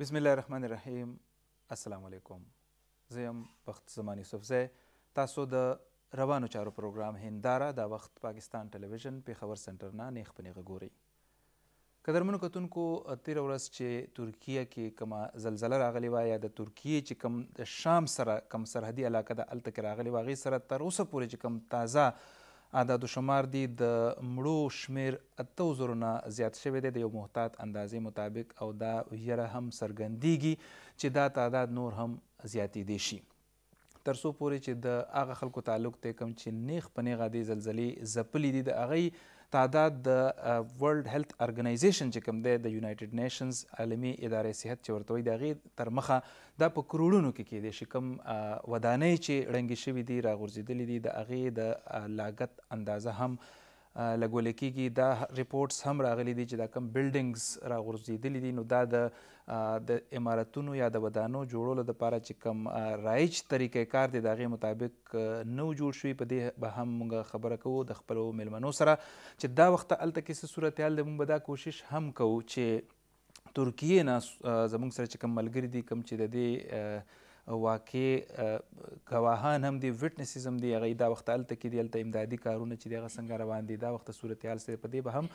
بسم الله الرحمن الرحیم السلام علیکم زیم بخت زمان یوسف زه تاسو د روانو چارو پروګرام هنداره د وخت پاکستان ټلویزیون پیښور سنټر نه نیخ پنیغه ګوري قدرمنو کتونکو تیر ورځ چې ترکیه کې کومه زلزله راغلی وه یا د ترکیې چې کوم د شام سره کوم سرحدي علاقه د هلته کې راغلی وه هغې سره تر اوسه پورې چې کوم تازه اعداد و شمار دي د مړو شمیر اتو زرو نه زیات شوی دی د یو محتاط اندازې مطابق او دا یره هم څرګندیږي چې دا تعداد نور هم زیاتېدی شي تر څو پورې چې د هغه خلکو تعلق دی کوم چې نیغ په نیغه دې زلزلې ځپلي دي د هغوی تعداد د ورلد هیلث ارګنایزیشن چې کوم دی د یونایټډ نیشنز عالمی ادارې صحت چې ورته وي د هغې تر مخه دا په کروڑونو کې کېدای شي کوم ودانۍ چې ړنګې شوي دي راغورځېدلې دي د هغې د لاګت اندازه هم لګول کېږي دا ریپورتس هم راغلي دي چې دا کم بلډینګز راغورځېدلي دي نو دا د د امارتونو یا د ودانو جوړولو لپاره چې کم رایج طریقې کار دی د هغې مطابق نو جوړ شوي په دې به هم موږ خبره کوو د خپلو میلمنو سره چې دا وخت هلته کې څه صورتحال دی موږ به دا کوشش هم کوو چې ترکیې نه زموږ سره چې کوم ملګري دي کوم چې د دې واقع گواهان هم دي وټنسز هم دي هغه دا وخت هلته کې دي هلته امدادي کارونه چې دي هغه څنګه روان دي دا وخت صورتحال سره په دې به هم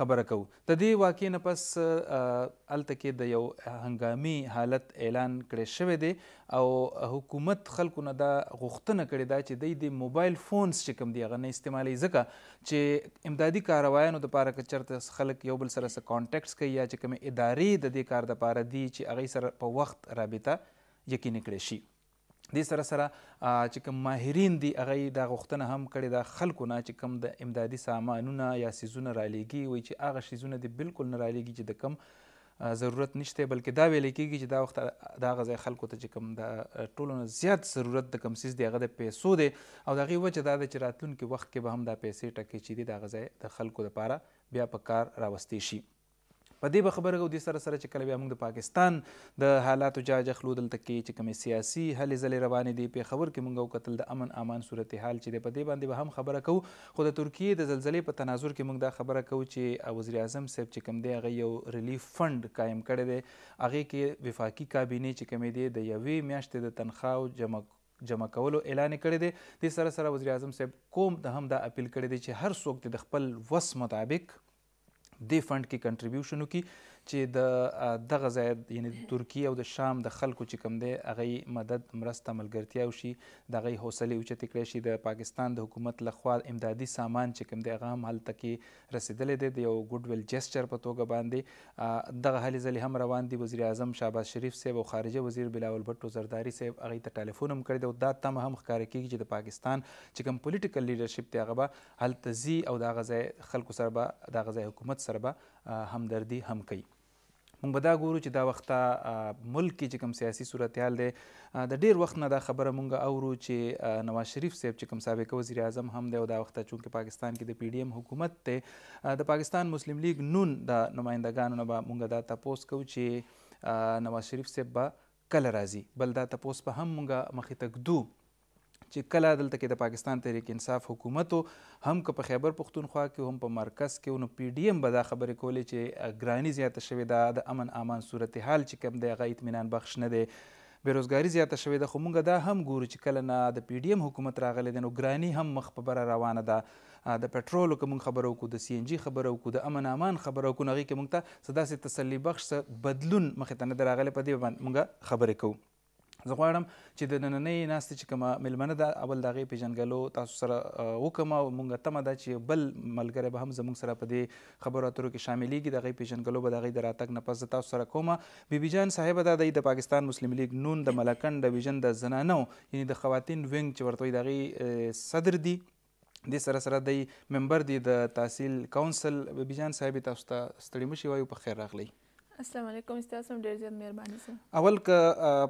خبره کوو د دې واقع نه پس هلته کې د یو هنګامي حالت اعلان کړی شوی دی او حکومت خلکو نه دا غوښتنه کړې ده چې دوی د موبایل فونز چې کوم دي هغه نه استعمالوي ځکه چې امدادي کاروایانو دپاره که چېرته خلک یو بل سره څه کانټیکټس کوي یا چې کومې ادارې د دې کار دپاره دي چې هغوی سره په وخت رابطه یقیني کړی شي دې سره سره چې کوم ماهرین دي هغه دا غوښتنه هم کړې ده خلکو نه چې کوم د امدادي سامانونه یا سیزونه رالیږي وایي چې هغه شیزونه دي بالکل نه رالیږي چې د کم ضرورت نشته بلکې دا ویل کېږي چې دا وخت دا غزه خلکو ته چې کوم د ټولو نه زیات ضرورت د کم سیز دی هغه د پیسو دی او دغه وجه دا ده چې راتلونکي وخت کې به هم دا پیسې ټکې چې دي دا غزه د خلکو لپاره بیا په کار راوستي شي په دې به خبره کوو دې سره سره چې کله بیا موږ د پاکستان د حالاتو جاج اخلو دلته کې چې کومې سیاسي هلې ځلې روانې دي پیښور کې موږ وکتل د امن امان صورتحال چې دی په دې باندې به هم خبره کوو خو د ترکیې د زلزلې په تناظر کې موږ دا خبره کوو چې وزیر اعظم صاحب چې کوم دی هغه یو ریلیف فند قایم کړی دی هغې کې وفاقي کابینې چې کومې دی د یوې میاشتې د تنخواو جمع جمع کولو اعلان کړی دی د سره سره وزیر اعظم صاحب کوم د هم دا اپیل کړی دی چې هر څوک د خپل وس مطابق दे फंड की कंट्रीब्यूशन की چې د دغه ځای یعنی د ترکیه او د شام د خلکو چې کوم دی هغه مدد مرسته ملګرتیا وشي د هغه حوصله اوچت کړی شي د پاکستان د حکومت لخوا امدادي سامان چې کوم دی هغه هم هلته کې رسیدلی دی د یو ګډ ویل جسچر په توګه باندې دغه هلې ځلې هم روان دي وزیر اعظم شهباز شریف صاحب او خارجه وزیر بلاول بھټو زرداری صاحب هغه ته ټلیفون هم کړی دی او دا تمه هم ښکاره کیږي چې د پاکستان چې کوم پولیټیکل لیډرشپ دی هغه به هلته ځي او د هغه ځای خلکو سره به د هغه ځای حکومت سره به همدردي هم کوي موږ به دا ګورو چې دا وخته ملک کې چې کوم سیاسي صورتحال دی د ډیر وخت نه دا خبره موږ اورو چې نواز شریف صاحب چې کوم سابقه وزیر اعظم هم دی او دا وخته چونکې پاکستان کې د پی ډی ایم حکومت دی د پاکستان مسلم لیگ نون د نمایندګانو نه به موږ دا تپوس کوو چې نواز شریف صاحب به کله راځي بل دا تپوس به هم موږ مخې ته ږدو چې کله دلته کې د پاکستان تحریک انصاف حکومت هم که په خیبر پختونخوا کې هم په مرکز کې نو پی ډی ایم به دا خبرې کولې چې ګرانی زیاته شوې ده د امن امان صورتحال چې کوم دی هغه اطمینان بخش نه دی بیروزګاری زیاته شوې ده خو موږ دا هم ګورو چې کله نه د پی ډی ایم حکومت راغلی دی نو ګرانی هم مخ په بره روانه ده د پټرولو که موږ خبره وکړو د سی ان جي خبره وکړو د امن امان خبره وکړو نو هغې کې موږ ته څه داسې تسلي بخش څه بدلون مخې ته نه دی راغلی په دې باندې موږ خبرې کوو زه غواړم چې د نننۍ ناستې چې کومه میلمنه ده اول د هغې پیژنګلو تاسو سره وکړم او مونږ تمه ده چې بل ملګری به هم زموږ سره په دې خبرو اترو کې شاملېږي د هغې پیژنګلو به د هغې د راتګ نه پس زه تاسو سره کومه بیبي جان صاحبه ده دی د پاکستان مسلم لیګ نون د ملکن ډویژن د زنانو یعنې د خواتین وینګ چې ورته وایي د هغې صدر دي د سره سره دی ممبر دی د تحصیل کونسل بیبي جان صاحب تاسو ته ستړي مشي وایو په خیر راغلی السلام علیکم استاد سم ډیر زیات مهرباني سم اول ک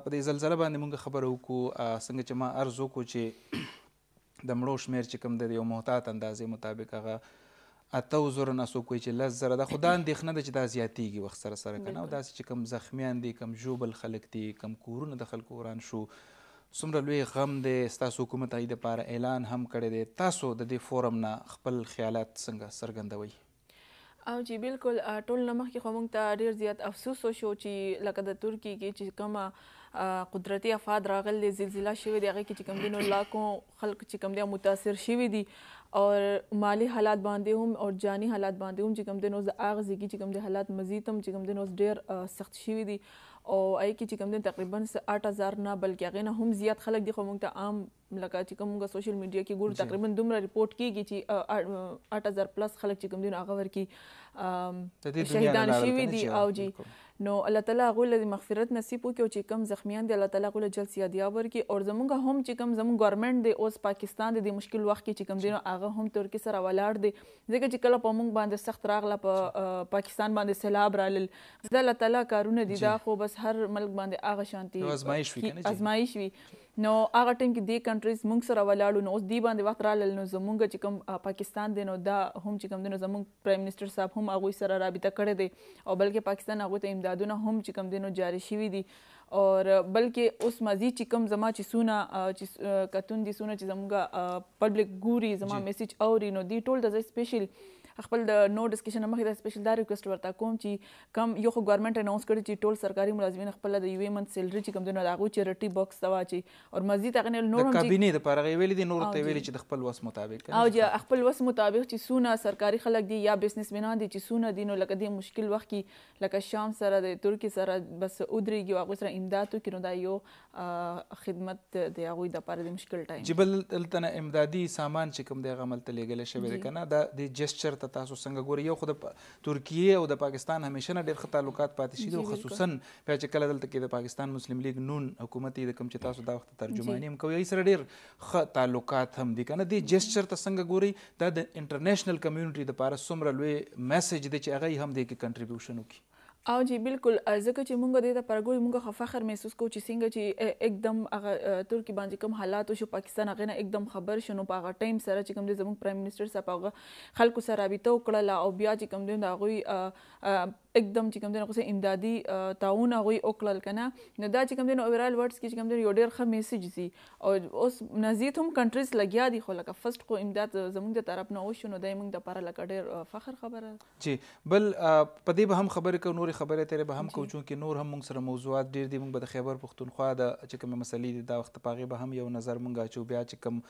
په دې زلزلہ باندې مونږ خبره وکړو څنګه چې ما ارزو کو چې د مړو شمیر چې کوم د یو محتاط اندازې مطابق هغه اته زره نسو کوی چې لز زره د خدان دیخنه د چې دا زیاتیږي وخت سره سره کنه او داسې چې کم زخمیان دي کم جوبل خلک دي کم کورونه د خلکو وران شو څومره لوی غم دی ستاسو حکومت د لپاره اعلان هم کړی دی تاسو د دې فورم نه خپل خیالات څنګه څرګندوئ او چې بالکل ټول نمخ کې خو مونږ ته ډیر زیات افسوس شو چې لکه د ترکی کې چې کومه قدرتي افاد راغلي زلزلہ شوی دی هغه کې چې کوم دینو لاکو خلک چې کوم دی متاثر شوی دي او مالی حالات باندې هم او جانی حالات باندې هم چې کوم دینو زاغ زیږي چې کوم دی حالات مزید هم چې کوم دینو ډیر سخت شوی دي او اې کې چې کوم دین تقریبا 8000 نه بلکې هغه نه هم زیات خلک دي خو موږ ته عام لکه چې کوم موږ سوشل میډیا کې ګور تقریبا دومره ریپورت کیږي چې 8000 پلس خلک چې کوم دین هغه ورکی شهیدان شوی دي او جی نو الله تعالی هغه له مغفرت نصیب وکړي او چې کم زخمیان دي الله تعالی هغه له جلد سیادیاب ورکړي او زمونږ هم چې کم زمونږ ګورنمنت دی اوس پاکستان دی د مشکل وخت کې چې کم دی نو هغه هم ترکی سره ولاړ دی ځکه چې کله په مونږ باندې سخت راغله په پاکستان باندې سیلاب رالل د الله تعالی کارونه دي دا خو بس هر ملک باندې هغه شانتي ازمایش وي ازمایش وي نو هغه ټیم کې دی کنټریز مونږ سره ولاړو نو اوس دی باندې وخت رالل نو زمونږ چې کوم پاکستان دی نو دا هم چې کوم دی نو زمونږ پرایم منسٹر صاحب هم هغه سره رابطه کړې دی او بلکې پاکستان هغه ته امدادونه هم چې کوم دی نو جاری شوي دي اور بلکې اوس مزید چې کوم زما چې سونه چې کتون دي سونه چې زمونږ پبلک ګوري زما میسج اوري نو دی ټول د سپیشل خپل د نو ډسکشن مخې د سپیشل دا ریکوست ورته کوم چې کم یو خو ګورنمنت اناونس کړی چې ټول سرکاري ملازمین خپل د یوې منت سیلری چې کم دنه داغو چیرټي باکس ته واچي او مزید هغه نور هم کابینه د پاره ویلې دي نور ته ویلې چې د خپل وس مطابق او جی خپل وس مطابق چې سونه سرکاري خلک دي یا بزنسمنان دي چې سونه دي نو لکه د مشکل وخت کې لکه شام سره د ترکی سره بس ودرېږي او هغه سره امدادو کې نو دا یو خدمت د هغه د لپاره د مشکل ټایم جبل تلتنه امدادي سامان چې کوم د غمل تلګل شوی دی کنه د د جسچر ته تاسو څنګه ګوري یو خود ترکیه او د پاکستان همیشه نه ډیر تعلقات پاتې شي او خصوصا په چې کله دلته کې د پاکستان مسلم لیگ نون حکومت د کوم چې تاسو دا وخت ترجمانی هم کوي سره ډیر ښه تعلقات هم دي کنه د جسچر ته څنګه ګوري دا د انټرنیشنل کمیونټي د لپاره څومره لوی میسج دی چې هغه هم د کې کنټریبیوشن وکړي او جی بالکل ځکه چې مونږ د دې لپاره ګوري مونږ فخر محسوس کوو چې څنګه چې एकदम هغه ترکی باندې کوم حالات شو پاکستان هغه نه एकदम خبر شنو په هغه ټایم سره چې کوم د زموږ پرایم منسٹر صاحب هغه خلکو سره رابطه وکړه او بیا چې کوم د هغه एकदम چې کوم د هغه امدادي تعاون هغه وکړل کنه نو دا چې کوم د اوورال ورډز کې چې کوم د یو ډیر ښه میسج زی او اوس نزیت هم کنټریز لګیا دي خو لکه فرست خو امداد زموږ د طرف نه وشو نو د موږ د لپاره لکه ډیر فخر خبره جی بل په دې به هم خبرې کوو نور خبرې ترې به هم کوو چونکې نور هم موږ سره موضوعات ډېر دي موږ به د خیبر پښتونخوا د چې کومې مسلې دي دا وخت په هغې به هم یو نظر موږ اچو بیا چې کوم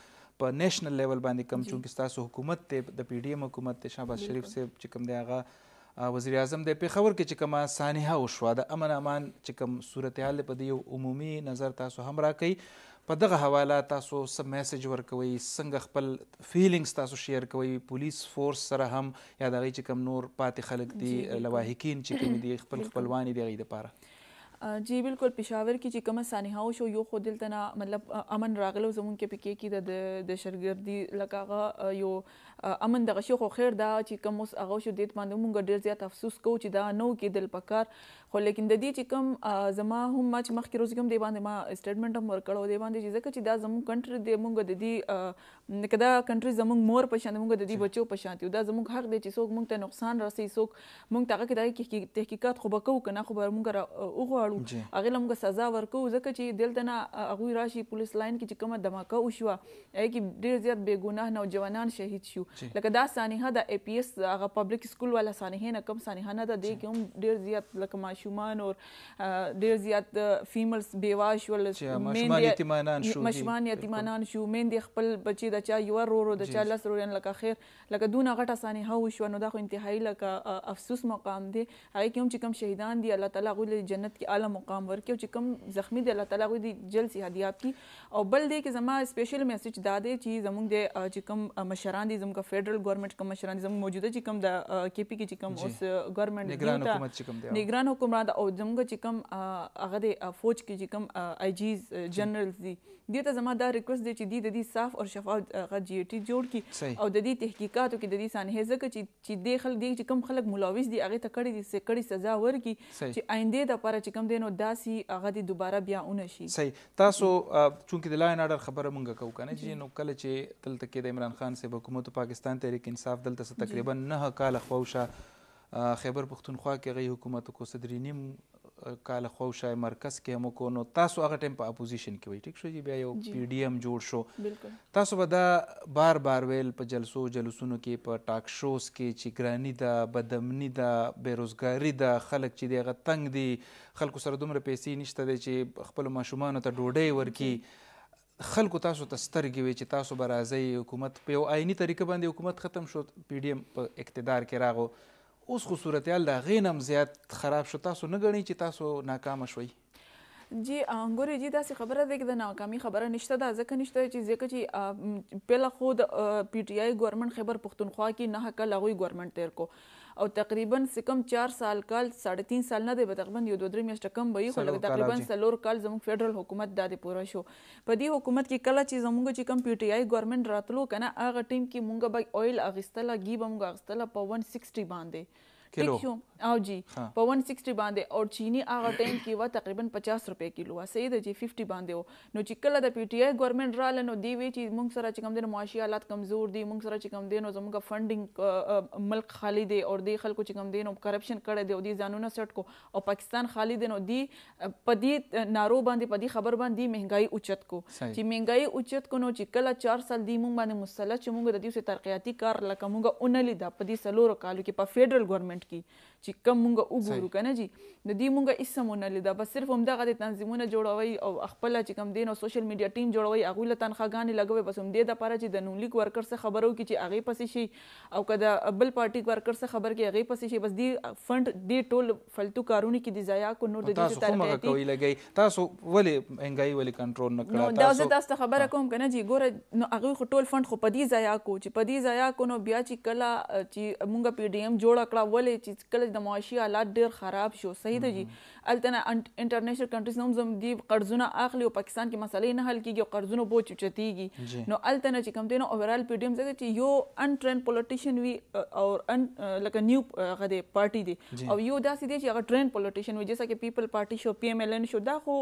په نیشنل لیول باندې کوم چونکې ستاسو حکومت دی د پی ډي ایم حکومت دی شهباز شریف صاحب چې کوم دی هغه وزیر اعظم د پیښور کې چې کومه سانحه وشوه د امن امان چې کوم صورتحال په دې یو عمومي نظر تاسو هم راکړئ په دغه حواله تاسو سم میسج ورکوي څنګه خپل فیلینګز تاسو شیر کوي پولیس فورس سره هم یا دغه چې کم نور پاتې خلک دي لواحقین چې کوم دي خپل خپلوان دي غي د پاره جی بالکل پېښور کې چې کومه سانحه او شو یو خو دلته نه مطلب امن راغلو زمونږ کې پکې کې د شرګردي لکه یو امن دغه شو خو خیر دا چې کوم اوس هغه شو دیت باندې مونږ ډیر زیات افسوس کو چې دا نو کې دل پکار خو لیکن د دې چې کوم زما هم مچ مخ کې روزګم دی باندې ما سټیټمنټ هم ورکړو دی باندې چې ځکه چې دا زمونږ کنټری دی مونږ د دې کدا کنټری زمونږ مور په شان مونږ د دې بچو په شان دا زمونږ حق دی چې څوک مونږ ته نقصان رسي څوک مونږ ته کې تحقیقات خو بکو کنه خو مونږ راوغو غواړو هغه لمغه سزا ورکو ځکه چې دلته نه هغه راشي پولیس لاین کې چې کومه دماکه وشوه اې کې ډیر زیات بے ګناه نوجوانان شهید شو لکه دا سانحه د ای پی اس هغه پبلک سکول والا سانحه نه کم سانحه نه ده دی کوم ډیر زیات لکه ماشومان او ډیر زیات فیملز بیواش ول ماشومان یتیمانان شو ماشومان یتیمانان شو مین دي خپل بچي د چا یو ورو د چا لس ورو لکه خیر لکه دونه غټه سانحه وشوه نو دا خو انتهایی لکه افسوس مقام دی هغه کوم چې کوم شهیدان دي الله تعالی غوړي جنت کې اعلی مقام ورکړي او چې کوم زخمی دی الله تعالی غوي دی جلد صحتیاب کی او بل دی کې زما سپیشل میسج دا دی چې زموږ د چې کوم مشران دي زموږ فیډرل ګورنمنت کوم مشران دي زموږ موجوده چې کوم د کې پی کې چې کوم اوس ګورنمنت نگران حکومت چې کوم دی نگران حکومت او زموږ چې کوم هغه د فوج کې چې کوم آی جیز جنرالز دي دې ته زما دا ریکوست دی چې دی د دې صاف او شفاف غږ جی ټی جوړ کی او د دې تحقیقاتو کې د دې سانحه زکه چې چې د خلک دي چې کم خلک ملاوس دي هغه ته کړي دي سکړي سزا ورکي چې آینده د لپاره چې کم کوم دین او داسي هغه دی دوباره بیا اون شي صحیح تاسو چونکه د لاین اډر خبره مونږه کو کنه چې نو کله چې دلته کې د عمران خان سه حکومت پاکستان تحریک انصاف دلته تقریبا نه کال خوښه خیبر پختونخوا کې غي حکومت کو صدرینیم کال خو شای مرکز کې هم کو نو تاسو هغه ټیم په اپوزیشن کې وای ټیک شو جی بیا یو پی ډی ایم جوړ شو بالکل تاسو به دا بار بار ویل په جلسو جلوسونو کې په ټاک شوز کې چې ګرانی دا بدمنی دا بیروزګاری دا خلک چې دی هغه تنگ دي خلکو سره دومره پیسې نشته دی چې خپل ماشومان ته ډوډۍ ورکي خلکو تاسو ته سترګې وي چې تاسو به راځئ حکومت په یو آیني طریقه باندې حکومت ختم شو پی ډی ایم په اقتدار کې راغو اوس خو صورتحال د هغې نه هم زیات خراب شو تاسو نه ګڼئ چې تاسو ناکامه شوئ جی انګورې جی داسې خبره ده چې د ناکامي خبره نشته دا ځکه نشته چې ځکه چې پله خو د پی ټی آی ګورنمنت خبر پښتونخوا کې نه حق لغوي ګورنمنت تیر کو او تقریبا سکم 4 سال کال 3.5 سال نه دی به تقریبا یو دوه درې میاشتې کم به یې خو لکه تقریبا سلور کال زموږ فدرل حکومت دا دی پوره شو په دې حکومت کې کله چې زموږ چې کم پی ټی آی ګورنمنت راتلو کنه هغه ټیم کې مونږ به اویل اغستله گی به مونږ اغستله په 160 باندې کیلو او جی په 160 باندې او چینی هغه ټایم کې و تقریبا 50 روپے کیلو صحیح ده جی 50 باندې و نو چې کله د پی ټ آی ګورنمنت رااله نو دی وی چې موږ سره چې کوم دین معاشي حالات کمزور دي موږ سره چې کوم دین زموږه فندینګ ملک خالی دی او دی خلکو چې کوم دین کرپشن کړي دی او دی ځانونه سټ کو او پاکستان خالی دی نو دی په دې نارو باندې په دې خبر باندې مهنګای اوچت کو چې مهنګای اوچت کو نو چې کله 4 سال دی موږ باندې مسله چې موږ د دې ترقیاتی کار لکه موږ اونلی دا په دې سلور کالو کې په فیډرل ګورنمنت گورنمنٹ کی چې کم مونږ وګورو کنه جی د دې مونږ اسمونه لیدا بس صرف هم دغه تنظیمونه جوړوي او خپل چې کم دین او سوشل میډیا ټیم جوړوي هغه له تنخواګانې لګوي بس هم دې د پاره چې د نولیک ورکر سره خبرو کې چې هغه پسې شي او کدا بل پارټي ورکر سره خبر کې هغه پسې شي بس دې فند دې ټول فلتو کارونه کې د ضایع کو نور د دې تاسو کومه کوي لګي تاسو ولی انګای ولی کنټرول نه کړی تاسو دا تاسو خبره کوم کنه جی ګوره نو هغه خو ټول فند خو پدی ضایع کو چې پدی ضایع کو نو بیا چې کلا چې مونږ پی ډی ایم جوړ کړه ولې چې کله د معاشي حالات ډیر خراب شو صحیح ده جی التنه انټرنیشنل کنټریز نوم زم دی قرضونه اخلي او پاکستان کې مسلې نه حل کیږي او قرضونه بوج چتیږي نو التنه چې کوم دی نو اوورال پی ډی ایم زګه چې یو ان ټرند پولیټیشن وی او ان لکه نیو هغه دی پارټي دی او یو داسې دی چې هغه ټرند پولیټیشن وی جیسا کې پیپل پارټي شو پی ایم ایل ان شو دا خو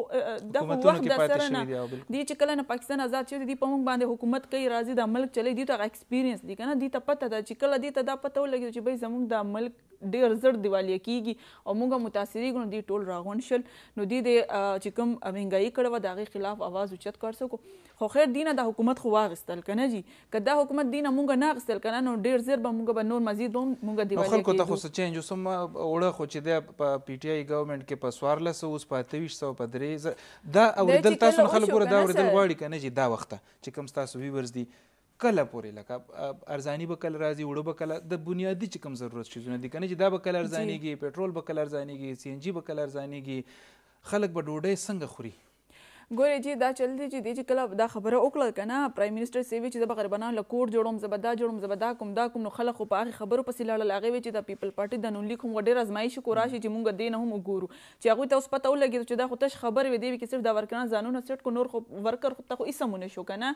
دا خو وخت د سره نه دی چې کله نه پاکستان آزاد شوی دی په موږ باندې حکومت کوي راځي د ملک چلی دی ته ایکسپیرینس دی کنه دی ته پته ده چې کله دی ته دا پته ولګي چې به زموږ د ملک ډیر زړ دیوالیه کیږي او موږ متاثرې ګنو دی ټول راغون شل نو دی د چې کوم مهنګای کړو د هغه خلاف आवाज اوچت کړ سکو خو خیر دینه د حکومت خو واغستل کنه جی کدا حکومت دینه مونږ نه غستل کنه نو ډیر زیر به مونږ به نور مزید هم مونږ دیواله کې خلکو ته خو څه چینج وسم اوړه خو چې د پی ټ آی ګورنمنت کې په 1400 اوس په 2300 دا اوریدل تاسو خلکو را دا اوریدل غواړي کنه جی دا وخت چې کوم تاسو ویورز دي کله پورې لکه ارزانی به کله راځي وړو به کله د بنیادی چې کوم ضرورت شیزونه دي کنه چې دا به کله ارزانیږي پېټرول به کله ارزانیږي سی ان جی به کله ارزانیږي خلک به ډوډۍ څنګه خوري ګورې چې دا چل دی چې دې چې کله دا خبره وکړه کنه پرایم منسٹر سیوی چې د غربنان لکور جوړوم زبدا جوړوم زبدا کوم دا کوم نو خلک په هغه خبرو پسې لاړل هغه چې د پیپل پارټي د نون لیک هم ډېر ازمایش کو راشي چې مونږ دې نه هم ګورو چې هغه ته اوس پته ولګي چې دا خو تش خبر وي دی چې صرف دا ورکران ځانونه سټ کو نور خو ورکر خو ته خو اسمونه شو کنه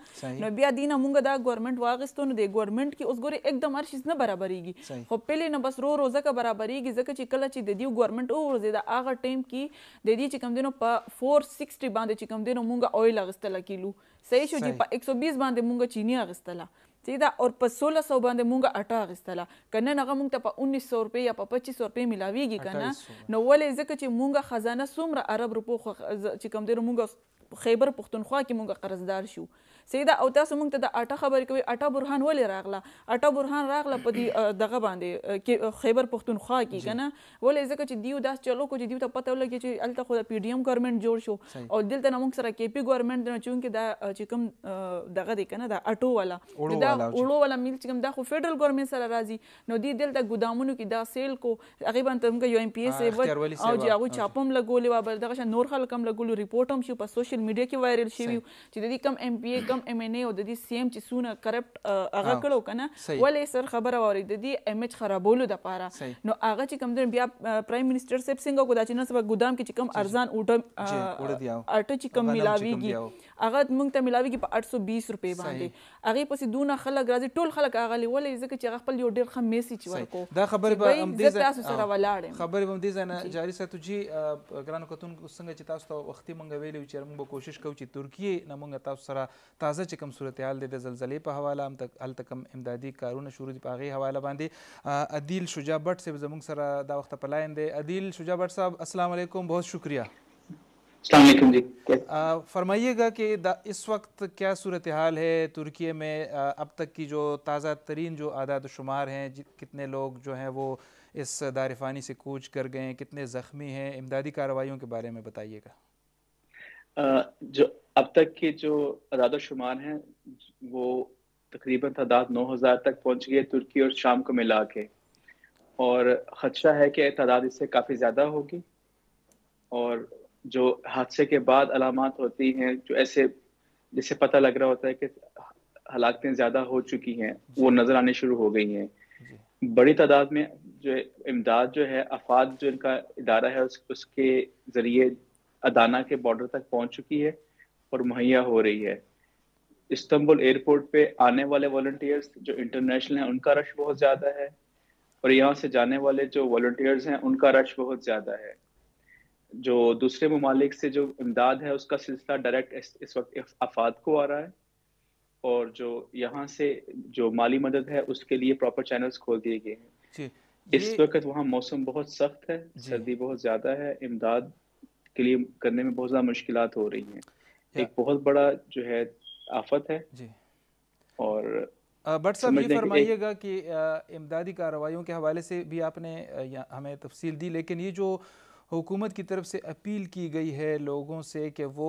نو بیا دینه مونږ دا ګورنمنت واغستون دی ګورنمنت کې اوس ګورې एकदम هر شي نه برابرېږي خو پهلې نه بس رو رو زکه برابرېږي زکه چې کله چې د دې ګورنمنت او زیاده هغه ټیم کې د دې چې کم دینو په 460 باندې چې کم کوم دینو مونږه اویل اغستله کیلو صحیح شو چې په 120 باندې مونږه چینی اغستله سیدا اور په 1600 باندې مونږه اټا غستله کنه نغه مونږ ته په 1900 روپے یا په 2500 روپے ملاویږي کنه نو ولې ځکه چې مونږه خزانه څومره عرب روپو چې کم ډیر مونږه خیبر پښتونخوا کې موږ قرضدار شو سیدا او تاسو موږ ته د اټه خبرې کوي اټه برهان ولې راغله اټه برهان راغله په دې دغه باندې کې خیبر پښتونخوا کې کنه ولې ځکه چې دیو داس چلو کو چې دیو ته پته ولګي چې الته خو د پی ډی ایم ګورنمنت جوړ شو او دلته موږ سره کې پی ګورنمنت نه چون کې دا چې کوم دغه دی کنه دا اټو والا دا اړو والا میل چې کوم دا خو فدرل ګورنمنت سره راځي نو دی دلته ګودامونو کې دا سیل کو هغه باندې موږ یو ایم پی ایس او چې هغه چاپم لګولې و بل دغه نور خلک هم لګولو ریپورت هم شو په سوشل سوشل میډیا کې وایرل شوی چې د دې کم ایم پی ای کم ایم ان ای او د دې سی ایم چې سونه کرپټ هغه کړو کنه ولې سر خبره وری د دې ایم ایچ خرابولو د پاره نو هغه چې کم در بیا پرایم منسٹر سیب سنگو کو دا چې نن سبا ګودام کې چې کم ارزان اوټه اټه چې کم ملاویږي هغه موږ ته ملاويږي په 820 روپے باندې هغه پسې دونه خلک راځي ټول خلک هغه لولې ځکه چې هغه خپل یو ډېر خم میسج ورکو دا خبر به هم دې تاسو سره ولاړم خبر به هم دې ځنه جاري ساتو جی ګرانو کتون څنګه چې تاسو ته وختي مونږ ویلو چې موږ به کوشش کوو چې ترکیه نه مونږ تاسو سره تازه چې کوم صورتحال د زلزلې په حواله هم تک هلته کوم امدادي کارونه شروع دي په هغې حواله باندې عدیل شجاع بټ صاحب زموږ سره دا وخت په لاین دی عدیل شجاع بټ صاحب السلام علیکم बहुत शुक्रिया السلام علیکم جی فرمائیے گا کہ اس وقت کیا صورتحال ہے ترکیے کوچ کر گئے ہیں کتنے زخمی ہیں امدادی کارروائیوں کے بارے میں بتائیے گا جو اب تک کی جو اعداد و شمار ہیں وہ تقریباً تعداد نو ہزار تک پہنچ گئی ہے ترکی اور شام کو ملا کے اور خدشہ ہے کہ تعداد اس سے کافی زیادہ ہوگی اور جو حادثے کے بعد علامات ہوتی ہیں جو ایسے جسے پتہ لگ رہا ہوتا ہے کہ ہلاکتیں زیادہ ہو چکی ہیں وہ جی۔ نظر آنے شروع ہو گئی ہیں جی۔ بڑی تعداد میں جو امداد جو ہے افاد جو ان کا ادارہ ہے اس کے ذریعے ادانا کے بارڈر تک پہنچ چکی ہے اور مہیا ہو رہی ہے استنبول ایئرپورٹ پہ آنے والے والنٹیئرس جو انٹرنیشنل ہیں ان کا رش بہت زیادہ ہے اور یہاں سے جانے والے جو والنٹیئرز ہیں ان کا رش بہت زیادہ ہے جو دوسرے ممالک سے جو امداد ہے اس کا سلسلہ ڈائریکٹ اس وقت افاد کو آ رہا ہے اور جو یہاں سے جو مالی مدد ہے اس کے لیے پراپر چینلز کھول دیے گئے ہیں جی، اس وقت وہاں موسم بہت سخت ہے جی۔ سردی بہت زیادہ ہے امداد کے لیے کرنے میں بہت زیادہ مشکلات ہو رہی ہیں ایک بہت بڑا جو ہے آفت ہے جی۔ اور بٹ صاحب یہ فرمائیے گا کہ امدادی کارروائیوں کے حوالے سے بھی آپ نے ہمیں تفصیل دی لیکن یہ جو حکومت کی طرف سے اپیل کی گئی ہے لوگوں سے کہ وہ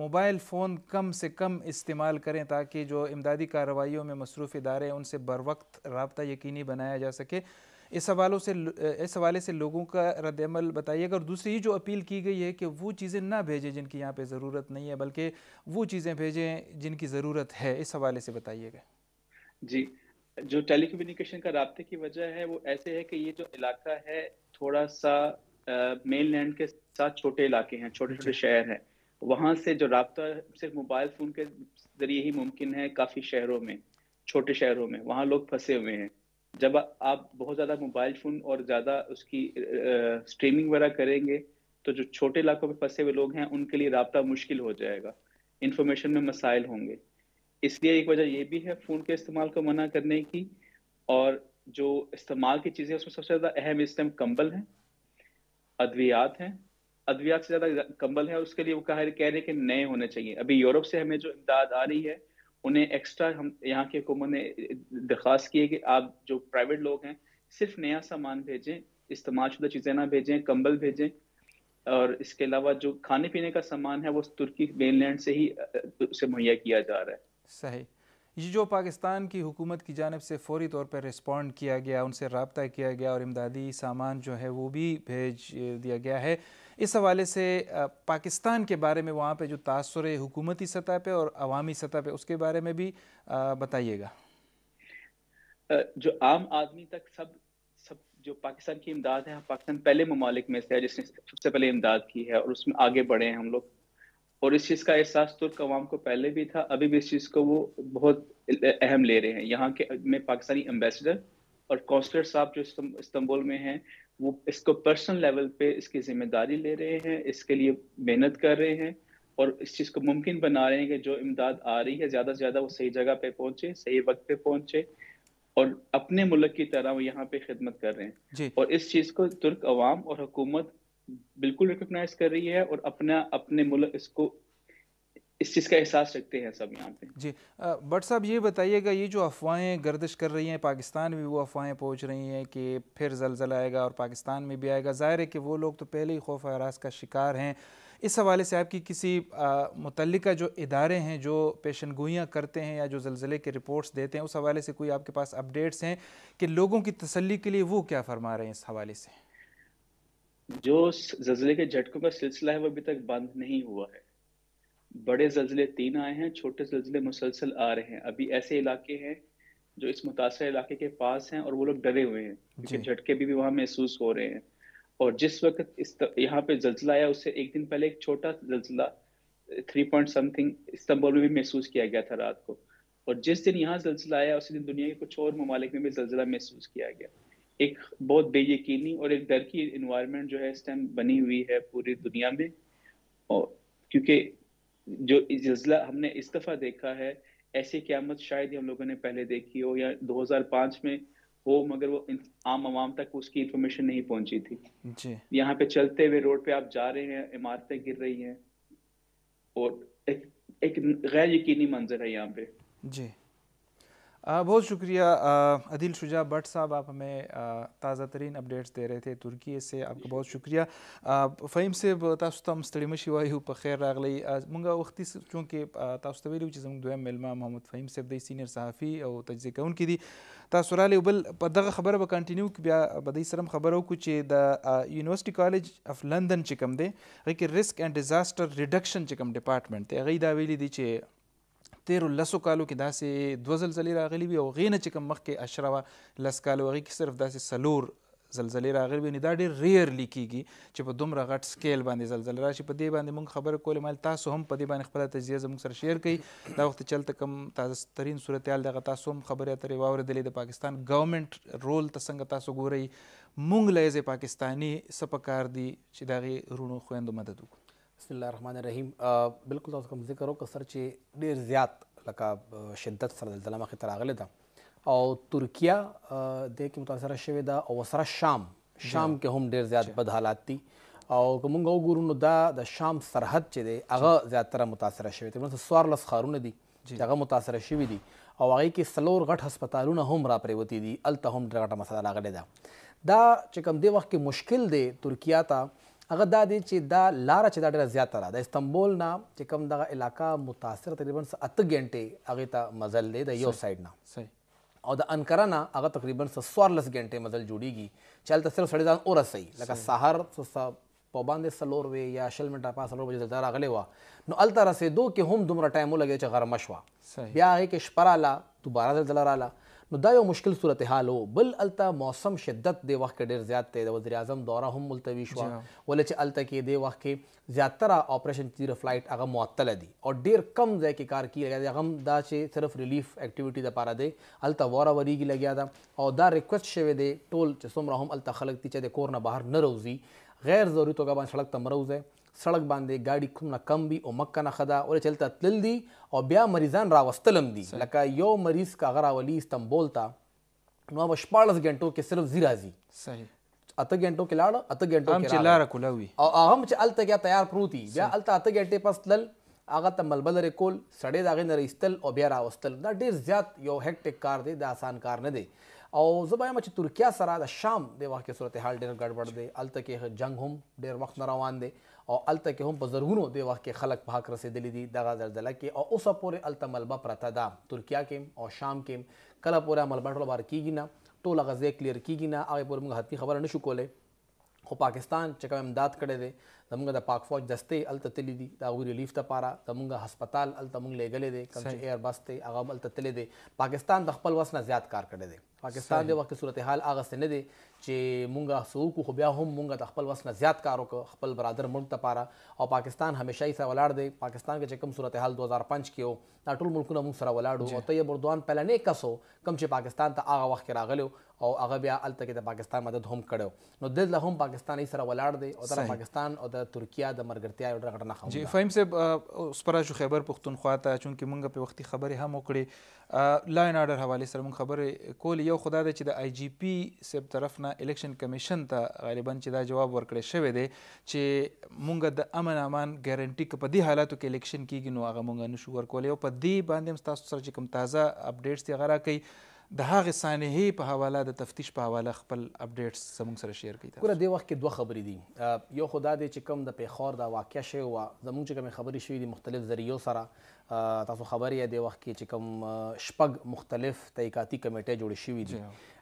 موبائل فون کم سے کم استعمال کریں تاکہ جو امدادی کارروائیوں میں مصروف ادارے ہیں ان سے بروقت رابطہ یقینی بنایا جا سکے اس حوالوں سے اس حوالے سے لوگوں کا رد عمل بتائیے گا اور دوسری جو اپیل کی گئی ہے کہ وہ چیزیں نہ بھیجیں جن کی یہاں پہ ضرورت نہیں ہے بلکہ وہ چیزیں بھیجیں جن کی ضرورت ہے اس حوالے سے بتائیے گا جی جو ٹیلی کمیونیکیشن کا رابطے کی وجہ ہے وہ ایسے ہے کہ یہ جو علاقہ ہے تھوڑا سا مین لینڈ کے ساتھ چھوٹے علاقے ہیں چھوٹے چھوٹے جی۔ شہر ہیں وہاں سے جو رابطہ صرف موبائل فون کے ذریعے ہی ممکن ہے کافی شہروں میں چھوٹے شہروں میں وہاں لوگ پھنسے ہوئے ہیں جب آپ بہت زیادہ موبائل فون اور زیادہ اس کی اسٹریمنگ وغیرہ کریں گے تو جو چھوٹے علاقوں میں پھنسے ہوئے لوگ ہیں ان کے لیے رابطہ مشکل ہو جائے گا انفارمیشن میں مسائل ہوں گے اس لیے ایک وجہ یہ بھی ہے فون کے استعمال کو منع کرنے کی اور جو استعمال کی چیزیں اس میں سب سے زیادہ اہم اس ٹائم کمبل ہیں ادویات ہیں ادویات سے زیادہ کمبل ہے اس کے لیے وہ کہہ رہے کہ نئے ہونے چاہیے ابھی یورپ سے ہمیں جو امداد آ رہی ہے انہیں ایکسٹرا ہم یہاں کی حکومت نے درخواست کی ہے کہ آپ جو پرائیویٹ لوگ ہیں صرف نیا سامان بھیجیں استعمال شدہ چیزیں نہ بھیجیں کمبل بھیجیں اور اس کے علاوہ جو کھانے پینے کا سامان ہے وہ ترکی مین لینڈ سے ہی اسے مہیا کیا جا رہا ہے صحیح یہ جو پاکستان کی حکومت کی جانب سے فوری طور پر ریسپونڈ کیا گیا ان سے رابطہ کیا گیا اور امدادی سامان جو ہے وہ بھی بھیج دیا گیا ہے اس حوالے سے پاکستان کے بارے میں وہاں پہ جو تاثر حکومتی سطح پہ اور عوامی سطح پہ اس کے بارے میں بھی بتائیے گا جو عام آدمی تک سب سب جو پاکستان کی امداد ہے پاکستان پہلے ممالک میں سے ہے جس نے سب سے پہلے امداد کی ہے اور اس میں آگے بڑھے ہیں ہم لوگ اور اس چیز کا احساس ترک عوام کو پہلے بھی تھا ابھی بھی اس چیز کو وہ بہت اہم لے رہے ہیں یہاں کے میں پاکستانی امبیسڈر اور کونسلر صاحب جو استنبول میں ہیں وہ اس کو پرسنل لیول پہ اس کی ذمہ داری لے رہے ہیں اس کے لیے محنت کر رہے ہیں اور اس چیز کو ممکن بنا رہے ہیں کہ جو امداد آ رہی ہے زیادہ سے زیادہ وہ صحیح جگہ پہ پہنچے صحیح وقت پہ پہنچے اور اپنے ملک کی طرح وہ یہاں پہ خدمت کر رہے ہیں جی۔ اور اس چیز کو ترک عوام اور حکومت بالکل ریکگنائز کر رہی ہے اور اپنا اپنے ملک اس کو اس چیز کا احساس رکھتے ہیں سب یہاں پہ جی بٹ صاحب یہ بتائیے گا یہ جو افواہیں گردش کر رہی ہیں پاکستان میں وہ افواہیں پہنچ رہی ہیں کہ پھر زلزلہ آئے گا اور پاکستان میں بھی آئے گا ظاہر ہے کہ وہ لوگ تو پہلے ہی خوف اراض کا شکار ہیں اس حوالے سے آپ کی کسی متعلقہ جو ادارے ہیں جو پیشن گوئیاں کرتے ہیں یا جو زلزلے کے رپورٹس دیتے ہیں اس حوالے سے کوئی آپ کے پاس اپڈیٹس ہیں کہ لوگوں کی تسلی کے لیے وہ کیا فرما رہے ہیں اس حوالے سے جو زلزلے کے جھٹکوں کا سلسلہ ہے وہ ابھی تک بند نہیں ہوا ہے بڑے زلزلے تین آئے ہیں چھوٹے زلزلے مسلسل آ رہے ہیں ابھی ایسے علاقے ہیں جو اس متاثر علاقے کے پاس ہیں اور وہ لوگ ڈرے ہوئے ہیں جی۔ جھٹکے بھی وہاں محسوس ہو رہے ہیں اور جس وقت اس یہاں پہ زلزلہ آیا اس سے ایک دن پہلے ایک چھوٹا زلزلہ تھری پوائنٹ سم تھنگ استنبول میں بھی محسوس کیا گیا تھا رات کو اور جس دن یہاں زلزلہ آیا اس دن دنیا کے کچھ اور ممالک میں بھی زلزلہ محسوس کیا گیا ایک بہت بے یقینی اور ایک ڈر کی انوائرمنٹ جو ہے اس ٹائم بنی ہوئی ہے پوری دنیا میں اور کیونکہ جو زلزلہ ہم نے اس دفعہ دیکھا ہے ایسی قیامت شاید ہی ہم لوگوں نے پہلے دیکھی ہو یا دو ہزار پانچ میں ہو مگر وہ عام عوام تک اس کی انفارمیشن نہیں پہنچی تھی جی. یہاں پہ چلتے ہوئے روڈ پہ آپ جا رہے ہیں عمارتیں گر رہی ہیں اور ایک ایک غیر یقینی منظر ہے یہاں پہ جی. बहुत शुक्रिया अदिल शुजा भट्ट साहब आप हमें ताज़ा तरीन अपडेट्स दे रहे थे तुर्की से आपका बहुत शुक्रिया फ़हीम से तासु तम ಸ್ಥಳಿಮಶಿ ವಾಯು ಪಖೇರ್ ಆಗಲಿ ಮುಂಗ ವಕ್ತಿ ಚೂಂಕಿ ತಾಸು ತವೇಲಿ ಚಿ ದುವೆ ಮೆಲ್ಮಾ ಮೊಹಮ್ಮದ್ ಫಹೀಮ್ ಸೇಬ್ ದೈ ಸೀನಿಯರ್ صحافي او تجزیه کوونکي دي تاسو را بل په دغه خبره به کنټینیو کې بیا به دې سره خبرو کو چې د یونیورسيټي کالج اف لندن چې کوم دی هغه کې ریسک اینڈ ډیزاستر ریډکشن چې کوم ډپارټمنټ دی هغه دا ویلي دي چې تیر لسو کالو کې داسې دو زلزلې راغلي وي او غې نه چې کوم مخکې اشره وه لس کالو هغې کې صرف داسې څلور زلزلې راغلي وي نو دا ډېر ریرلی کېږي چې په دومره غټ سکیل باندې زلزله راشي په دې باندې مونږ خبرې کولې مال تاسو هم په دې باندې خپله تجزیه زموږ سره شیر کوي دا وخت چلته کم تازه ترین صورتحال دغه تاسو هم خبرې اترې واورېدلې د پاکستان ګورنمنټ رول ته څنګه تاسو ګورئ مونږ له پاکستاني څه پکار دي چې د هغې رونو خویندو مدد وکړو بسم الله الرحمن الرحیم بالکل تاسو کوم ذکر وکړ سر چې ډیر زیات لکه uh, شدت سره زلزلہ مخې ته راغله ده او ترکیه uh, د کې متاثر شوې ده او سره شام شام کې هم ډیر زیات بد حالات دي او کومګه وګورو نو دا د شام سرحد چې دی هغه زیاتره متاثر شوی تقریبا سوار لس خارونه دي هغه متاثر شوی دي او هغه کې سلور غټ هسپتالونه هم را پریوتی دي الته هم ډېر غټه مسله راغلې ده دا چې کوم دی وخت کې مشکل دی ترکیه ته هغه دا دی چې دا لار چې دا ډیره زیاته ده د استنبول نه چې کوم دغه علاقہ متاثر تقریبا 8 غنټه هغه ته مزل دی د یو سایډ نه صحیح او د انکرا نه هغه تقریبا 14 غنټه مزل جوړیږي چې تل صرف سړی ځان اور سي لکه سحر په باندې سلور وی یا شل منټه پاس سلور بجې زړه غلې وا نو الته رسیدو کې هم دومره ټایم لګي چې غرمه شوه بیا هغه کې شپراله دوباره زلزله رااله نو دا یو مشکل صورتحال و بل الته موسم شدت د وخت ډیر زیات دی د وزیر اعظم دوره هم ملتوي شو ولې چې الته کې د وخت کې زیاتره اپریشن چې د فلایټ هغه معطل دي او ډیر کم ځای کې کار کیږي لګیا دی هغه دا چې صرف ریلیف اکټیویټي د پاره دی الته واره وریږي لګیا دا او دا ریکوست شوی دی ټول چې څومره هم الته خلک دي چې د کور نه بهر نه روزي غیر ضروري توګه باندې سړک ته مروزه سړک باندې ګاډي کومه کم وي او مکه نه خدا ولې چلته تلل دي او بیا مریضان راوستلم دي لکه یو مریض کاغه راولي استنبول ته نو به شپاړس غنټو کې صرف زی راځي صحیح اته غنټو کې لاړ اته غنټو کې هم چې لار کولاوي او هم چې الته کې تیار پروتي بیا الته اته غنټې پس تلل هغه ته ملبل ریکول سړې داغې نه رستل او بیا راوستل دا ډیر زیات یو هکټک کار دی دا آسان کار نه دی او زه به چې ترکیه سره د شام د واقع صورتحال ډیر ګډوډ دی الته کې جنگ هم ډیر وخت نه روان دی او الته کې هم په زرګونو د وخت کې خلک په حق رسیدلې دي دغه زلزلہ کې او اوسه پورې الته ملبه پرته ده ترکیه کې او شام کې کله پورې ملبه ټول بار کیږي نه ټول غزه کلیر کیږي نه هغه پورې موږ حتمی خبره نشو کولای خو پاکستان چې کوم امداد کړي دي زموږ د پاک فوج دستې الته تللی دي دا غوړي ریلیف ته پاره زموږ هسپتال الته موږ لګلې دي کوم چې ایر بس ته هغه الته تللی دي پاکستان د خپل وسنه زیات کار کړي دي پاکستان د وخت صورتحال هغه څه دی چې مونږه سوق خو بیا هم مونږه د خپل وس نه زیات کار وکړو خپل برادر ملک ته پاره او پاکستان همیشه یې سره ولاړ دی پاکستان کې چې کوم صورتحال 2005 کې و دا ټول ملکونه مونږ سره ولاړ وو او طیب اردوان پهلنی کس و کوم چې پاکستان ته هغه وخت کې راغلی و او هغه بیا الته کې د پاکستان مدد هم کړو نو دل هم پاکستاني سره ولاړ دی او د پاکستان او د ترکیه د مرګرتیا یو ډېر غټه جی فهم صاحب اوس پر شو خیبر پختونخوا ته چونکه مونږ په وختي خبرې هم وکړې لاین آرډر حواله سره مونږ خبرې کول یو خدا د چې د آی جی پی سب طرف نه الیکشن کمیشن ته غالبا چې دا جواب ورکړی شوی دی چې مونږ د امن امان ګارانټي کې په دې حالاتو کې الیکشن کیږي نو هغه مونږ نشو ورکولای او په دې باندې هم تاسو سره چې کوم تازه اپډیټس دی غره کوي د هغه صحنه په حواله د تفتیش په حواله خپل اپډیټس زموږ سره شیر کړئ ګوره دې وخت کې دوه خبرې دي یو خدا دې چې کوم د پیخور د واقع شوی و زموږ چې کوم خبرې شوې دي مختلف ذریعو سره تاسو خبرې دې وخت کې چې کوم شپږ مختلف تحقیقاتي کمیټې جوړې شوې دي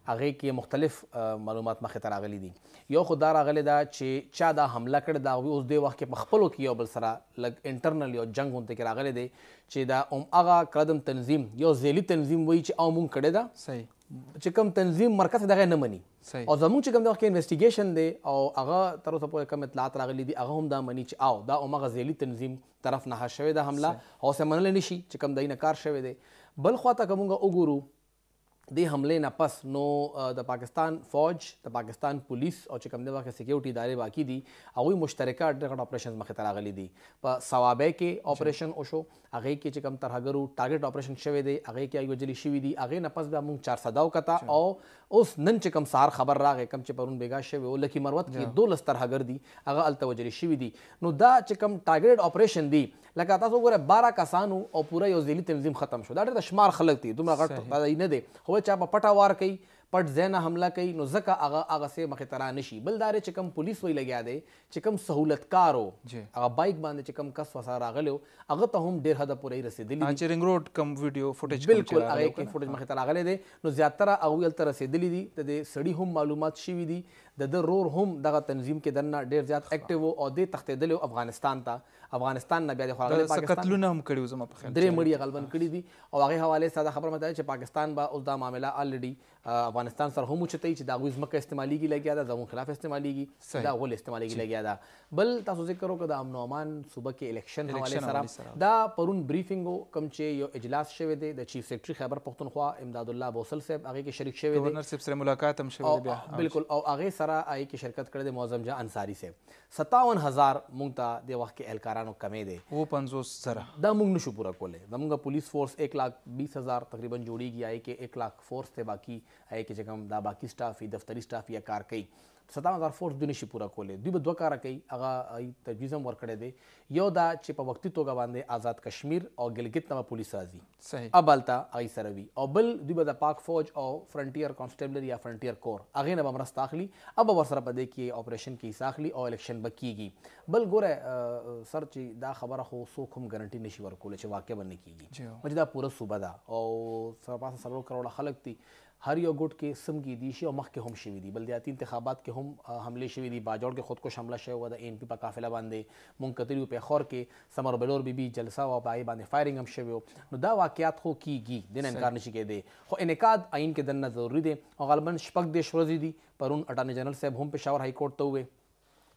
هغه کې مختلف معلومات مخې ته راغلي دي یو خو دا راغلی دا چې چا دا حمله کړې دا اوس دې وخت کې په خپلو کې یو بل سره لږ انټرنل یو جنگ غونته کې راغلی دی چې دا ام هغه کردم تنظیم یو ذیلي تنظیم وایي چې او مونږ کړی دا صحیح چې کوم تنظیم مرکز دغه نه مني او زموږ چې کوم دغه کې انویسټیګیشن دی او هغه تر اوسه پورې کوم اطلاعات راغلي دي هغه هم دا مني چې او دا ام هغه ذیلي تنظیم طرف نه شوی دا حمله او سه منل نشي چې کوم دای نه کار شوی دی بل خواته کومه وګورو د حمله نه پس نو د پاکستان فوج د پاکستان پولیس او چې کوم د واکه سکیورټي ادارې باقی دي هغه مشترکه ډېر اپریشن مخه ته راغلي دي په سوابه کې اپریشن اوشو هغه کې چې کوم ترهګرو ټارګټ اپریشن شوه دي هغه کې یو جلی شوی دي هغه نه پس به موږ 400 داو کتا او اوس نن چې کوم سار خبر راغې کوم چې پرون بیګا شوی او لکی مروت کې دولس ترهګر دي هغه التوجلی شوی دي نو دا چې کوم ټارګټ اپریشن دي لکه تاسو ګوره 12 کسانو او پورا یو ځلی تنظیم ختم شو دا ډېر شمار خلک دي دومره غټ نه دي خو هغه چا په پټه وار کوي پټ ځای حمله کوي نو ځکه هغه هغه سه مخې ته رانشي بل دا چې کوم پولیس وی لګیا دی چې کوم سهولتکار و هغه بایک باندې چې کوم کس وسه راغلی و هغه ته هم ډېر حده پورې رسېدلي دي چې رنګ روډ کوم ویډیو فوټیج بالکل هغه کې فوټیج مخې ته راغلی دی نو زیاتره هغوی هلته رسېدلي دي د دې سړي هم معلومات شوي دي د د رور هم دغه تنظیم کې دنه ډیر زیات اکټیو او د تختیدل افغانستان ته افغانستان نه بیا د خلګل پاکستان قتلونه هم کړیو زما په خیال درې مړي غلبن کړی دي او هغه حواله ساده خبر مته چې پاکستان با اوس دا معاملہ الریډي افغانستان سره هم چته چې دا غوځ مکه استعمالیږي لګیا دا زمو خلاف استعمالیږي دا غول استعمالیږي لګیا دا بل تاسو ذکر وکړو د امن او امان صوبه کې الیکشن حواله سره دا پرون بریفینګ کوم چې یو اجلاس شوی دی د چیف سیکرټری خیبر پختونخوا امداد الله بوسل صاحب هغه کې شریک شوی دی ګورنر صاحب سره ملاقات هم شوی دی بالکل او هغه سره آی کې شرکت کړی د معظم جان انصاری سه 57000 مونږ ته د وخت کې اهلکارانو کمې دي و 50 سره دا مونږ نشو پورا کوله زمونږ پولیس فورس 120000 تقریبا جوړیږي آی کې 1 لک فورس ته باقی آی کې چې کوم دا باقی سټاف دفتری سټاف یا کار کوي 17004 د نشي پوره کولې دوی به دوه کار کوي هغه تجویز هم ورکړی دی یو دا چې په وختي توګه باندې آزاد کشمیر او گلګت نامه پولیس راځي صحیح ابلتا هغه سره وي او بل دوی به د پاک فوج او فرنټیر کانسټیبلری یا فرنټیر کور هغه نه به مرسته اخلي اب ور سره پدې کې اپریشن کې ساخلي او الیکشن به کیږي بل ګوره سر چې دا خبره خو څوک هم ګارانټي نشي ورکول چې واقع باندې کیږي مجدا پوره صوبه ده او سره پاسه سره کروڑه خلک دي هر یو ګټ کې سم کې دي شي او مخ کې هم شي دي بلدیاتي انتخابات کې هم حمله شي دي باجوړ کې خود کو شامل شوی و د ان پی په قافله باندې مونږ کتلی په خور کې سمر بلور بي بي جلسه او پای باندې فایرینګ هم شوی نو دا واقعیات خو کیږي دین انکار نشي کېده خو انعقاد عین کې دنه ضروری دي او غالبا شپږ د شورزي دي پرون اټارني جنرال صاحب هم پېښور هاي کورټ ته وې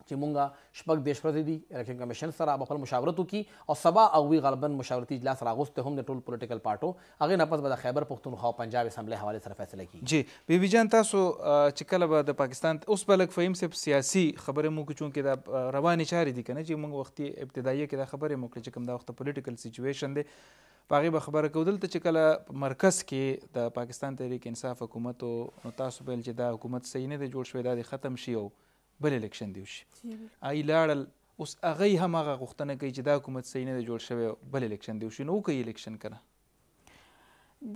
چې مونږه شپږ دیش ورځې دي الیکشن کمیشن سره خپل مشاورت وکي او سبا او وی غالبا مشاورتي اجلاس راغوسته هم د ټول پولیټیکل پارټو هغه نه پس به د خیبر پښتونخوا او پنجاب اسمبلی حواله سره فیصله کیږي جی بیبي جان تاسو چې کله به د پاکستان اوس بلک فهم سپ سیاسي خبره مو کوچون کې د رواني چارې دي کنه چې مونږ وختي ابتدایي کې د خبره مو کړې چې کوم د وخت پولیټیکل سچويشن دی پاغه به خبره کو دلته چې کله مرکز کې د پاکستان تحریک انصاف حکومت او تاسو بل چې دا حکومت صحیح نه دی جوړ شوی دا ختم شي او بل الیکشن دی وشي آی لاړل اوس هغه هم هغه غوښتنه کوي چې دا حکومت صحیح نه جوړ شوی بل الیکشن دی وشي نو کوي الیکشن کنه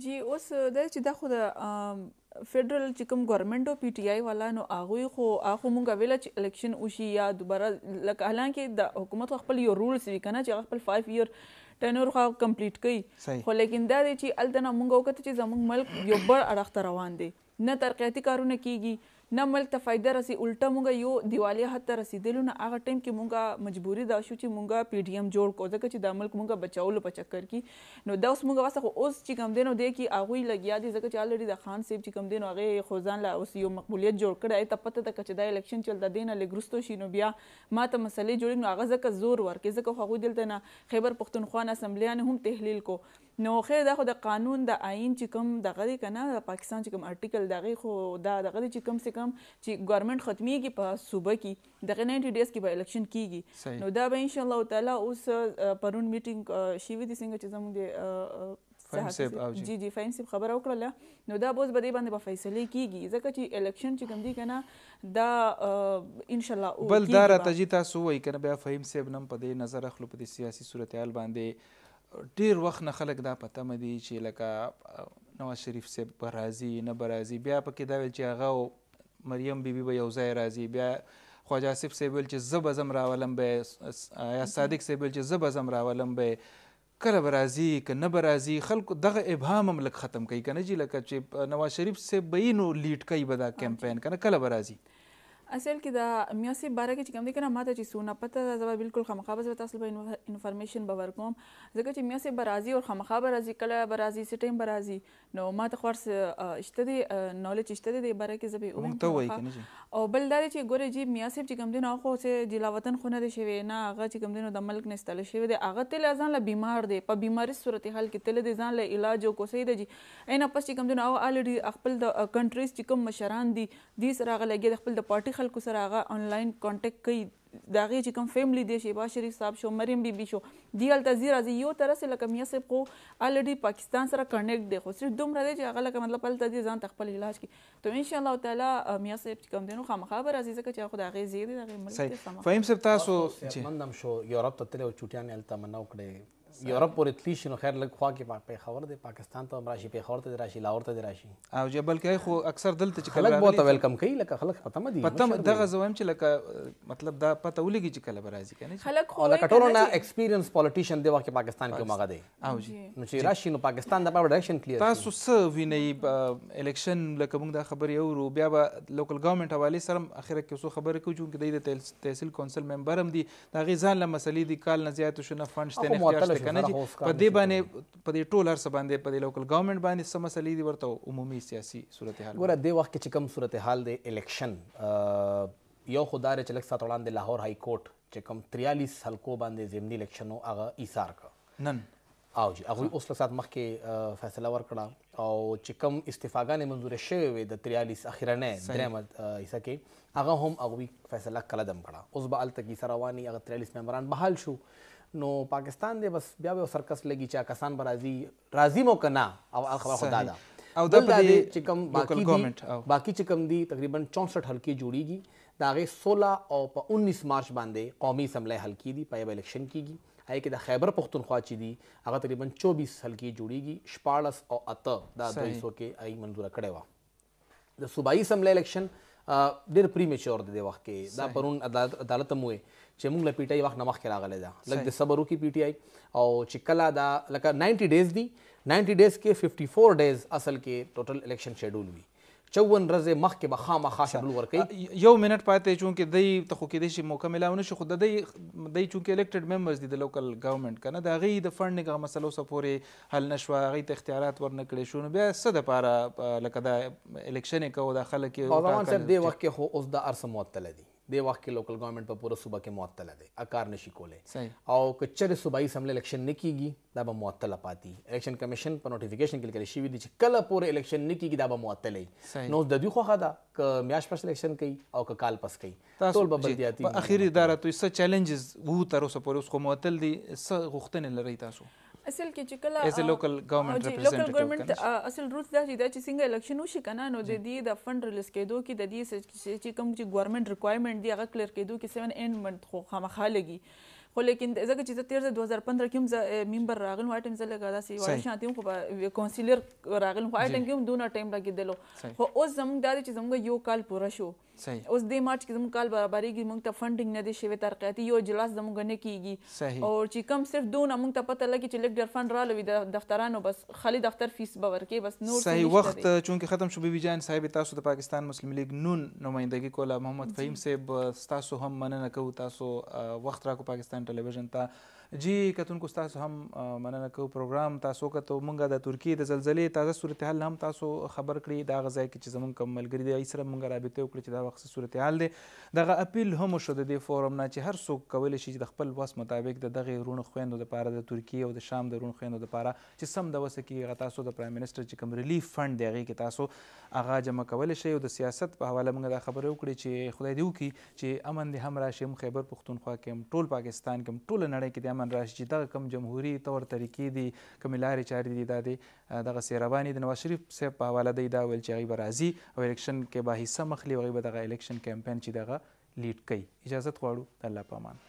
جی اوس دا چې دا خو د فدرل چې کوم ګورنمنت او پی ټ آی والا نو هغه خو هغه مونږ ویل چې الیکشن وشي یا دوباره لکه هلکه د حکومت خپل یو رولز وی کنه چې خپل 5 ایئر ټنور خو کمپلیټ کړي خو لیکن دا دی چې الته مونږ وکړو چې زموږ ملک یو بل اړخ روان دی نه ترقیاتی کارونه کیږي نه ملک ته فایده رسی الټه مونږه یو دیوالې حد ته رسیدلو نه هغه ټایم کې مونږه مجبوري دا شو چې مونږه پی ډی ایم جوړ کو ځکه چې دا ملک مونږه بچاولو په چکر کې نو دا اوس مونږه واسه خو اوس چې کم دینو دی کې هغه لګیا دي ځکه چې الریډي د خان سیب چې کم دینو هغه خوزان لا اوس یو مقبولیت جوړ کړی ته پته ده چې دا الیکشن چلته دینه لګرستو شي نو بیا ما ته مسلې جوړې نو هغه ځکه زور ورکې ځکه خو هغه دلته نه خیبر پختونخوا اسمبلیانه هم تحلیل کو نو خیر دا خو د قانون د آئین چې کوم دغه دی کنه د پاکستان چې کوم آرټیکل دغه خو دا دغه چې کوم سه کوم چې ګورنمنت ختميږي په صوبه کې دغه 90 ډیز کې به الیکشن کیږي نو دا به ان شاء الله تعالی اوس پرون میټینګ شي وی دي څنګه چې زموږ د جی جی فاین سیب خبره وکړله نو دا بوز بده باندې په فیصله کیږي ځکه چې الیکشن چې کوم دی کنه دا ان شاء الله بل دا راته جی تاسو وایي کنه بیا فهیم سیب نم په دې نظر خپل په سیاسي صورتحال باندې ډیر وخت نه خلک دا پته مدي چې لکه نواز شریف صاحب به راځي نه به راځي بیا پکې دا ویل چې هغه مریم بیبي بی به یو ځای راځي بیا خواجه آصف صاحب ویل چې زه به ځم راولم به یا صادق صاحب ویل چې زه به ځم راولم به کله به راځي که نه به راځي خلکو دغه ابهام هم لږ ختم کوي که نه چې لکه چې نواز شریف صاحب به یې نو لیډ کوي به دا کمپین که نه کله به راځي اصل کې دا میاسي باره کې چې کوم دي کنه ماته چې سونه پته دا زما بالکل خامخا به تاسو به انفارمیشن به ورکوم ځکه چې میاسي برازي او خامخا برازي کله برازي سټیم برازي نو ماته خورس اشته دي نالج اشته دي باره کې زبي او ته وایي کنه او بل دا چې ګوره جی میاسي چې کوم دي نو خو سه جلا وطن خونه دي شوی نه هغه چې کوم دي نو د ملک نه ستل شوی دي هغه تل ځان له بیمار دي په بیماری صورتحال کې تل دي ځان له علاج او کوسي دي اینا پس چې کوم دي نو الډي خپل د کنټریز چې کوم مشران دي دې سره غلګي خپل د پارټي خلکو سره هغه انلاین کانټیکټ کوي دا غي چې کوم فیملی دی شیباز شریف صاحب شو مریم بیبي شو دی التزیر از یو طرح سره لکه میا صاحب کو الریډي پاکستان سره کنیکټ دی خو صرف دومره دی چې هغه لکه مطلب پل تدې ځان تخپل علاج کی ته ان شاء الله تعالی میا صاحب کوم دینو خامخا بر عزیزه کې خو دا غي زیری دا غي ملک ته فهم صاحب تاسو چې مندم شو یورپ ته تلو چټیان التمنو کړي یورپ پورې تلی شي نو خیر لږ خوا کې پیښور دی پاکستان ته هم راشي پیښور ته دې راشي لاهور ته دې راشي او جې بلکې خو اکثر دلته چې خلک بہت ویلکم کوي لکه خلک پته مدي پته دغه زویم چې لکه مطلب دا پته ولګي چې کله راځي کنه خلک خو لکه ټولو نه ایکسپیرینس پالیټیشن دی واکه پاکستان کې مغه دی او جی نو چې راشي نو پاکستان دا په ډایرکشن کلیر تاسو څه ویني الیکشن لکه موږ دا خبرې اورو بیا به لوکل ګورنمنټ حواله سره اخره کې څه خبرې کوو چې د تحصیل کونسل ممبر هم دي دا غي ځان له مسلې دي کال نه زیات شو نه فند شته نه اختیار شته کنه چې په دې باندې په دې ټول هر څه باندې په دې لوکل گورنمنت باندې څه مسلې دي ورته عمومي سیاسي صورتحال ګوره دې وخت کې چې کوم صورتحال دی الیکشن یو خدای چې لکه سات وړاندې لاهور های کورټ چې کوم 43 حلقو باندې زمینی الیکشن او هغه ایثار کړ نن او جی هغه اوس له سات مخکې فیصله ورکړه او چې کوم استفاقانې منظور شوی وي د 43 اخیرنه درېمه حصہ کې هغه هم هغوی فیصله کله دم کړه اوس به هلته کیسه رواني هغه تریالیس ممبران بحال شو نو پاکستان دی بس بیا به سرکس لګي چې کسان به راځي راضي مو که نه او خبره خو دا ده او دا چې کوم باقي باقي چې کوم دي تقریبا چونسٹھ حلقې جوړیږي د هغې سولہ او په انیس مارچ باندې قومي اسمبلی حلقې دي په الیکشن کیږي هغه کې د خیبر پښتونخوا چې دي هغه تقریبا 24 حلقې جوړیږي شپاړس او اته دا 200 کې ای منظوره کړې و د صوبایي اسمبلی الیکشن ډېر پری میچور دی د وخت کې دا پرون عدالت عدالت مو چې موږ له پی ټ آی وخت نه مخکې راغلی دا لږ د صبر وکړي پی ټ آی او چې کله دا لکه نایټي ډیز دي نایټي ډیز کې ففټي فور ډیز اصل کې ټوټل الیکشن شیډول وي 54 ورځې مخکې به خامخا شمول ورکوي یو منټ پاتې چونکې دوی ته خو کېدای شي موقع ملاونه شي خو د دوی دوی چونکې الیکټډ ممبرز دي د لوکل ګورنمنت کنه د هغې د فنډ نګه مسله اوسه پورې حل نه شوه هغې ته اختیارات ورنکړی شو نو بیا څه دپاره لکه دا الیکشن یې کوو دا خلک یې صاحب دې وخت کې خو اوس دا ارسه معطله دي दे वक्त के लोकल गवर्नमेंट पर पूरा सूबा के मअतल दे अकार नशी कोले और कच्चर सूबाई असम्बली इलेक्शन नहीं कीगी दाबा मअतल पाती इलेक्शन कमीशन पर नोटिफिकेशन के लिए शिवी दी कल पूरे इलेक्शन नहीं कीगी दाबा मअतल ही नोस ददियो खो दा क म्याश पस इलेक्शन कई और क काल पस कई तोल बबल दियाती आखिरी दारा तो इससे चैलेंजेस वो तरो सपोर उसको मअतल दी स गुख्तने लरी तासो اصل کې چې کله ایز ا لوکل ګورنمنت ریپرزینټیټیو لوکل ګورنمنت اصل روټ دا چې دا چې څنګه الیکشن وشي کنه نو د دې د فند ریلیز کېدو کې د دې چې کوم چې ګورنمنت ریکوایرمنت دی هغه کلیر کېدو کې 7 اند منت خو خامخا لګي خو لیکن ځکه چې زه تیر 2015 کې هم زه ممبر راغلم وای ټیم زه لګا داسې وای شانتي هم خو کونسلر راغلم وای ټیم کې هم دونه ټیم لګیدلو خو اوس زموږ دا چې زموږ یو کال پوره شو اوس د مارچ کې زموږ کال برابرېږي موږ ته فنډینګ نه دی شوی ترقیاتي یو اجلاس زموږ نه کیږي او چې کم صرف دونه موږ ته پته لګي چې لیک ډیر فند رالوي د دفترانو بس خالي دفتر فیس به ورکې بس نور صحیح وخت چونکه ختم شو بیبي جان صاحب تاسو د پاکستان مسلم لیگ نون نمائندګي کوله محمد فهیم صاحب تاسو هم مننه کوو تاسو وخت راکو پاکستان ٹیلی ویژن تا جی کتونکو تاسو هم مننه کوو پروګرام تاسو کته مونږه د ترکیه د زلزلې تازه صورتحال هم تاسو خبر کړی دا غزا کې چې زمونږ کملګری دی ایسره مونږه رابطه وکړي چې دا وخت صورتحال دی دغه اپیل هم شو د دې فورم نه چې هر څوک کولی شي چې د خپل وس مطابق د دغه رونو خويندو لپاره د ترکیه او د شام د رونو خويندو لپاره چې سم د وسه کې تاسو د پرایم منسټر چې کوم ریلیف فند دی هغه کې تاسو هغه جمع کول شي او د سیاست په حواله مونږه دا خبره وکړي چې خدای دې وکړي چې امن دې هم راشي هم خیبر پښتونخوا کې هم ټول پاکستان کې هم ټول نړۍ کې د امن باندې راشي چې دغه کم جمهوریت طور طریقې دي کومې لارې چارې دي دا د دغه سیرابانې د نواز شریف صاحب په حواله دی دا ویل چې هغوی به راځي او الیکشن کې به حصه مخلي هغوی به دغه الیکشن کمپین چې دغه لیډ کوي اجازت غواړو د الله په امان